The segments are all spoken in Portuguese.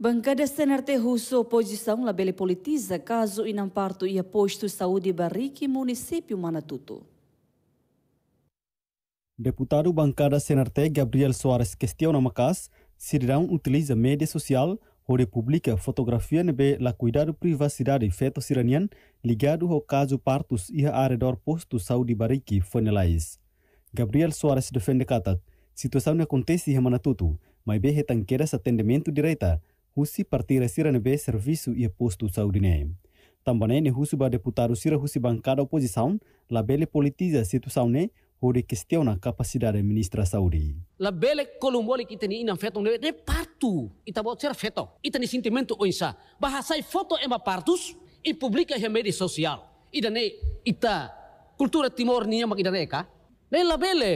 Bancada tenerte russo oposição labele politiza caso inamparto ia posto saúde barrique município Manatuto. Deputado bancada senarte Gabriel Soares questiona Macas cidadão utiliza mídia social o república fotografia nebe la cuidado privacidade feto siranian ligado ao caso partos e arredor posto saúde barrique fonelais. Gabriel Soares defende cata situação acontece em Manatuto, mas bem retanqueira atendimento direita husi partire sira ne be servisu e posto saudine. Tambane ne husu ba deputado sira husi bancada la bele politiza situação ne, hore questiona a capacidade ministra saúde. Labele columbole que tem ina feto ne reparto, ita e bot ser feto, ita ni e sentimento oinsa, bahasai foto emba partus e publik aja media sosial. Ida e ne ita cultura timor nia magida neka, ne bele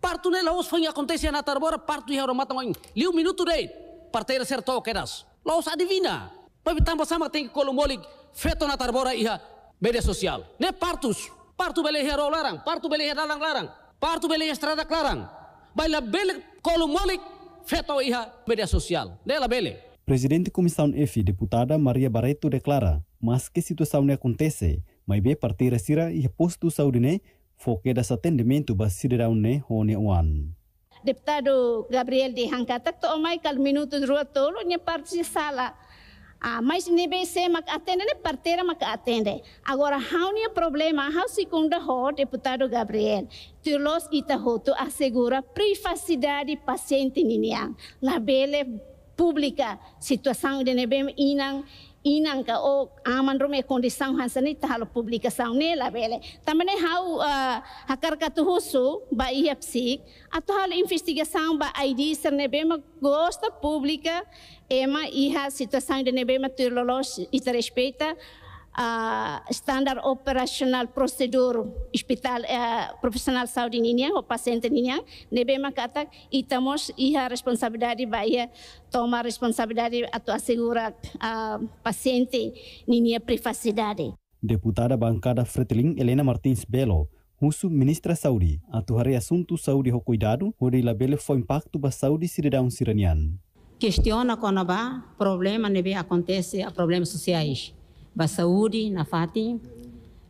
partu ne laos foi acontece na tarbora partu e hora matam um liu minuto dei Partai Ser que nas. Los adivina. Tapi tamba sama tinggi kolomolik colomolig feto na tarbora iha media sosial. Ne partus. Partu hero larang, partu hero larang larang. Partu belehero estrada larang. Baila bele colomolig feto iha media social. Nela beli. Presiden Komisaun EFI, deputada Maria Barreto deklara, mas que situação ne acontece, mai be partai resira iha postu saudine, foke da atendimento basi cidadão ne hone one deputado Gabriel de Hankatak to kal minuto rua tolo nya parte sala. Ah, mas nebe se mak atende ne parteira mak atende. Agora haunia problema how si kunda ho deputado Gabriel. Tulos ita tu assegura privacidade paciente niniang. Labele pública situação de nebem inang inanga o amanrum e condição hansanita halo publicação nela bele também hau uh, hakar katuhusu ba ia psik ato halo investigação ba ID ser nebema gosta pública ema iha situação de nebema tirlolos e respeita a standard operacional, prosedur hospital uh, eh, profesional saúde ninha o paciente ninha nebe makatak a iha responsabilidade vai eh, tomar responsabilidade atau asegura a paciente ninha privacidade. Deputada bancada Fretiling Helena Martins Belo, Russo ministra saúde, atuharei assunto saúde ho cuidado, onde labele foi impacto ba saúde cidadão siranian. Questiona quando ba problema nebe acontece a problemas sociais Basauri, Nafati, Fátima.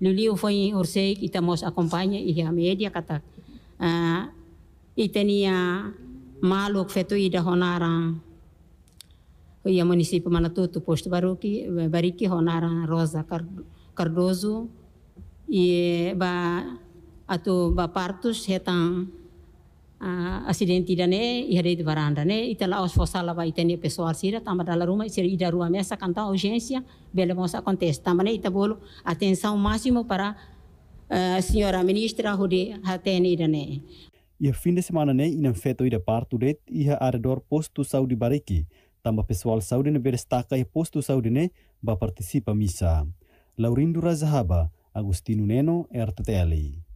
Lulio foi ursei kita mos akompanya iha media kata uh, itenia maluk fetu ida honaran ia mana tutu Posto Baruki, Bariki, Honara, Rosa Cardoso, iye ba atu ba partus hetang uh, ah, acidente né ne i rede varanda ne ita lá os fosala vai ter pessoal sira tamba da ruma e ida rua mesa cantar urgência bela moça acontece tamba ne ita bolo atenção máximo para a uh, eh, senhora ministra Rude Hatene ida ne ia fim de semana ne ina feto ida parto det ia arredor posto Saudi Bariki tamba pessoal Saudi ne berestaca e posto Saudi né ba participa missa Laurindo Razahaba Agustino Neno, RTTL.